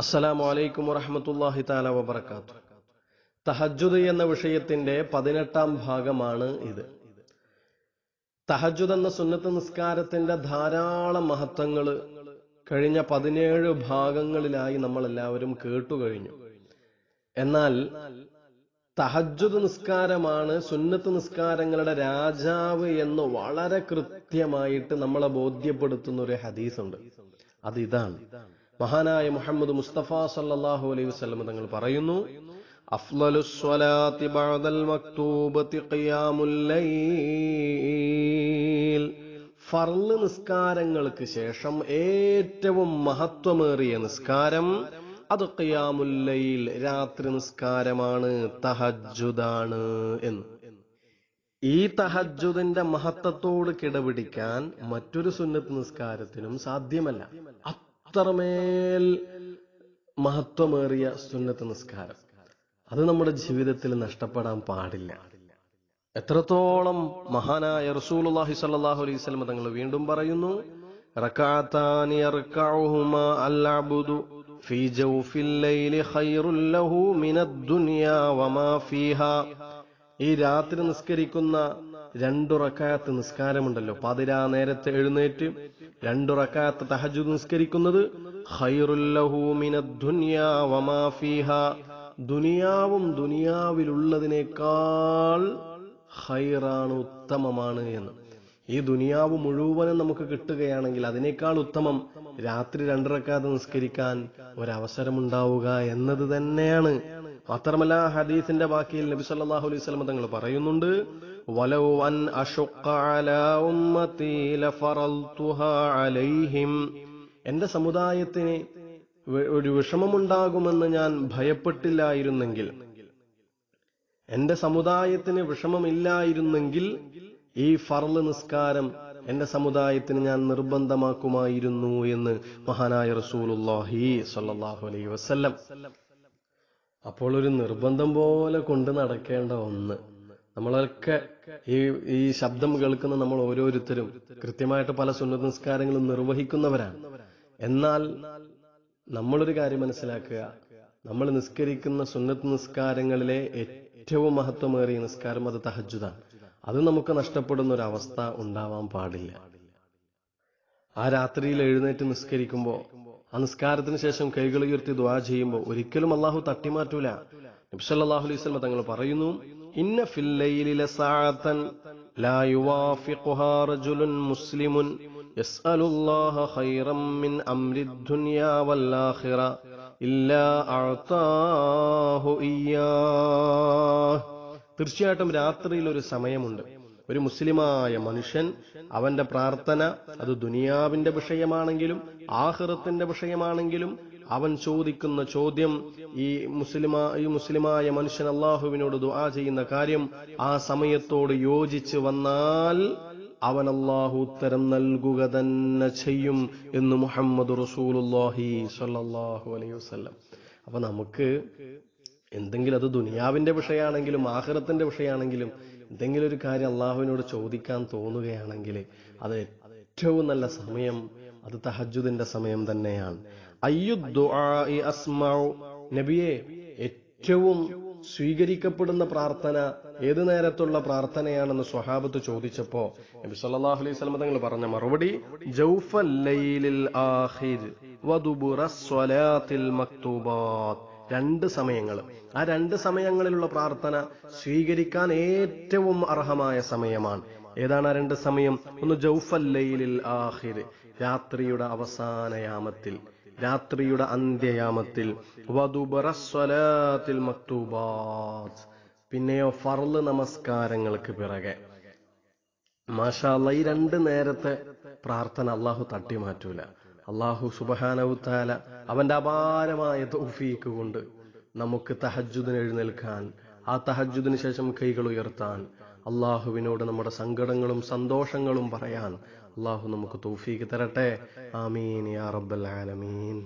അസ്സലാമു അലൈക്കും വറഹമത്തല്ലാഹി താല വബർക്കാത്തു തഹജുദ് എന്ന വിഷയത്തിന്റെ പതിനെട്ടാം ഭാഗമാണ് ഇത് തഹജുദ് എന്ന സുന്നത്ത് നിസ്കാരത്തിന്റെ ധാരാളം മഹത്വങ്ങൾ കഴിഞ്ഞ പതിനേഴ് ഭാഗങ്ങളിലായി നമ്മൾ എല്ലാവരും കേട്ടു കഴിഞ്ഞു എന്നാൽ തഹജുദ് നിസ്കാരമാണ് സുന്നത്ത് നിസ്കാരങ്ങളുടെ രാജാവ് എന്ന് വളരെ കൃത്യമായിട്ട് നമ്മളെ ബോധ്യപ്പെടുത്തുന്ന ഒരു ഹദീസുണ്ട് അത് ഇതാണ് മഹാനായ മുഹമ്മദ് മുസ്തഫ സല്ലാഹു അലൈഹി വസ്ലം തങ്ങൾ പറയുന്നു ഫർള് നിസ്കാരങ്ങൾക്ക് ശേഷം ഏറ്റവും മഹത്വമേറിയ നിസ്കാരം അത് കയ്യാമുല്ലയിൽ രാത്രി നിസ്കാരമാണ് തഹജുദാണ് എന്ന് ഈ തഹജുദിന്റെ മഹത്വത്തോട് കിടപിടിക്കാൻ മറ്റൊരു സുന്നത്ത് നിസ്കാരത്തിനും സാധ്യമല്ല അത്രമേൽ മഹത്വമേറിയ സുന്നത്ത് നിസ്കാരം അത് നമ്മുടെ ജീവിതത്തിൽ നഷ്ടപ്പെടാൻ പാടില്ല എത്രത്തോളം മഹാനായ റസൂലുള്ളാഹി സ്വല്ലല്ലാഹു അലൈഹി വസല്ലം തങ്ങൾ വീണ്ടും പറയുന്നു റകഅതാനി യർകഉഹുമാ അൽഅബ്ദു ഫീ ജൗഫിൽ ലൈലി ലഹു മിനദ് ദുനിയാ വമാ ഫീഹാ ഈ രാത്രി നിസ്കരിക്കുന്ന രണ്ടുറക്കാത്ത നിസ്കാരമുണ്ടല്ലോ പതിരാ നേരത്തെ എഴുന്നേറ്റ് രണ്ടുറക്കാത്ത തഹജു നിസ്കരിക്കുന്നത് ദുനിയാവും ദുനിയാവിലുള്ളതിനേക്കാൾ ഹൈറാണ് ഉത്തമമാണ് എന്ന് ഈ ദുനിയാവ് മുഴുവനും നമുക്ക് കിട്ടുകയാണെങ്കിൽ അതിനേക്കാൾ ഉത്തമം രാത്രി രണ്ടിറക്കാതെ നിസ്കരിക്കാൻ ഒരവസരമുണ്ടാവുക എന്നത് തന്നെയാണ് മാത്രമല്ല ഹദീസിന്റെ ബാക്കിയിൽ നബി സല്ലാഹു അലൈഹി സ്വലം തങ്ങൾ പറയുന്നുണ്ട് അലൈഹിം എന്റെ സമുദായത്തിന് ഒരു വിഷമമുണ്ടാകുമെന്ന് ഞാൻ ഭയപ്പെട്ടില്ലായിരുന്നെങ്കിൽ എന്റെ സമുദായത്തിന് വിഷമമില്ലായിരുന്നെങ്കിൽ ഈ ഫർള് നിസ്കാരം എന്റെ സമുദായത്തിന് ഞാൻ നിർബന്ധമാക്കുമായിരുന്നു എന്ന് മഹാനായ റസൂൽ സല്ലാഹു അലൈഹി വസ്ല്ലം അപ്പോൾ ഒരു നിർബന്ധം പോലെ കൊണ്ട് നടക്കേണ്ട ഒന്ന് നമ്മളൊക്കെ ഈ ഈ ശബ്ദം കേൾക്കുന്ന നമ്മൾ ഓരോരുത്തരും കൃത്യമായിട്ട് പല സുന്നത നിസ്കാരങ്ങളും നിർവഹിക്കുന്നവരാണ് എന്നാൽ നമ്മളൊരു കാര്യം മനസ്സിലാക്കുക നമ്മൾ നിസ്കരിക്കുന്ന സുന്നത്ത് നിസ്കാരങ്ങളിലെ ഏറ്റവും മഹത്വമേറിയ നിസ്കാരം അത് തഹജുദാണ് അത് നമുക്ക് നഷ്ടപ്പെടുന്ന ഒരു അവസ്ഥ ഉണ്ടാവാൻ പാടില്ല ആ രാത്രിയിൽ എഴുന്നേറ്റ് നിസ്കരിക്കുമ്പോൾ നമസ്കാരത്തിന് ശേഷം കൈകൾ ഉയർത്തി ദ്വാ ചെയ്യുമ്പോൾ ഒരിക്കലും അള്ളാഹു തട്ടിമാറ്റൂല നബ്സല്ലാഹു അലൈഹി സ്വലമ തങ്ങൾ പറയുന്നു ഇന്ന ഫില്ലയിലെ തീർച്ചയായിട്ടും രാത്രിയിൽ ഒരു സമയമുണ്ട് ഒരു മുസ്ലിമായ മനുഷ്യൻ അവന്റെ പ്രാർത്ഥന അത് ദുനിയാവിന്റെ വിഷയമാണെങ്കിലും ആഹൃതത്തിന്റെ വിഷയമാണെങ്കിലും അവൻ ചോദിക്കുന്ന ചോദ്യം ഈ മുസ്ലിമാ ഈ മുസ്ലിമായ മനുഷ്യൻ അള്ളാഹുവിനോട് ദുആ ചെയ്യുന്ന കാര്യം ആ സമയത്തോട് യോജിച്ച് വന്നാൽ അവൻ അള്ളാഹു ഉത്തരം നൽകുക തന്നെ ചെയ്യും എന്ന് മുഹമ്മദ് റസൂലുല്ലാഹി സല്ലാഹു അലൈഹി വസ്ലം അപ്പൊ നമുക്ക് എന്തെങ്കിലും അത് ദുനിയാവിൻ്റെ വിഷയമാണെങ്കിലും ആഹൃത്തിൻ്റെ വിഷയമാണെങ്കിലും എന്തെങ്കിലും ഒരു കാര്യം അള്ളാഹുവിനോട് ചോദിക്കാൻ തോന്നുകയാണെങ്കിൽ അത് ഏറ്റവും നല്ല സമയം അത് തഹജുദിന്റെ സമയം തന്നെയാണ് നബിയെ ഏറ്റവും സ്വീകരിക്കപ്പെടുന്ന പ്രാർത്ഥന ഏത് നേരത്തുള്ള പ്രാർത്ഥനയാണെന്ന് സ്വഹാബത്ത് ചോദിച്ചപ്പോ നബി സല്ലല്ലാഹു അലൈഹി വസല്ലം തങ്ങൾ പറഞ്ഞ മറുപടി ജൗഫൽ ലൈലിൽ ആഖിർ സ്വലാത്തിൽ മക്തൂബാത്ത് രണ്ട് സമയങ്ങൾ ആ രണ്ട് സമയങ്ങളിലുള്ള പ്രാർത്ഥന സ്വീകരിക്കാൻ ഏറ്റവും അർഹമായ സമയമാണ് ഏതാണ് ആ രണ്ട് സമയം ഒന്ന് ജൗഫല്ലയിലിൽ ആഹിർ രാത്രിയുടെ അവസാനയാമത്തിൽ രാത്രിയുടെ അന്ത്യയാമത്തിൽ വധുബറസ്വലാത്തിൽ മക്തൂബാസ് പിന്നെയോ ഫർള് നമസ്കാരങ്ങൾക്ക് പിറകെ മാഷാല്ല ഈ രണ്ട് നേരത്തെ പ്രാർത്ഥന അള്ളാഹു തട്ടി മാറ്റൂല അള്ളാഹു സുബഹാനവുത്താല അവന്റെ അപാരമായ തൗഫീക്ക് കൊണ്ട് നമുക്ക് തഹജുദിന് എഴുന്നേൽക്കാൻ ആ തഹജുദിന് ശേഷം കൈകൾ ഉയർത്താൻ അള്ളാഹുവിനോട് നമ്മുടെ സങ്കടങ്ങളും സന്തോഷങ്ങളും പറയാൻ അള്ളാഹു നമുക്ക് തൗഫീക്ക് തരട്ടെ ആമീൻ യാ റബ്ബൽ ആലമീൻ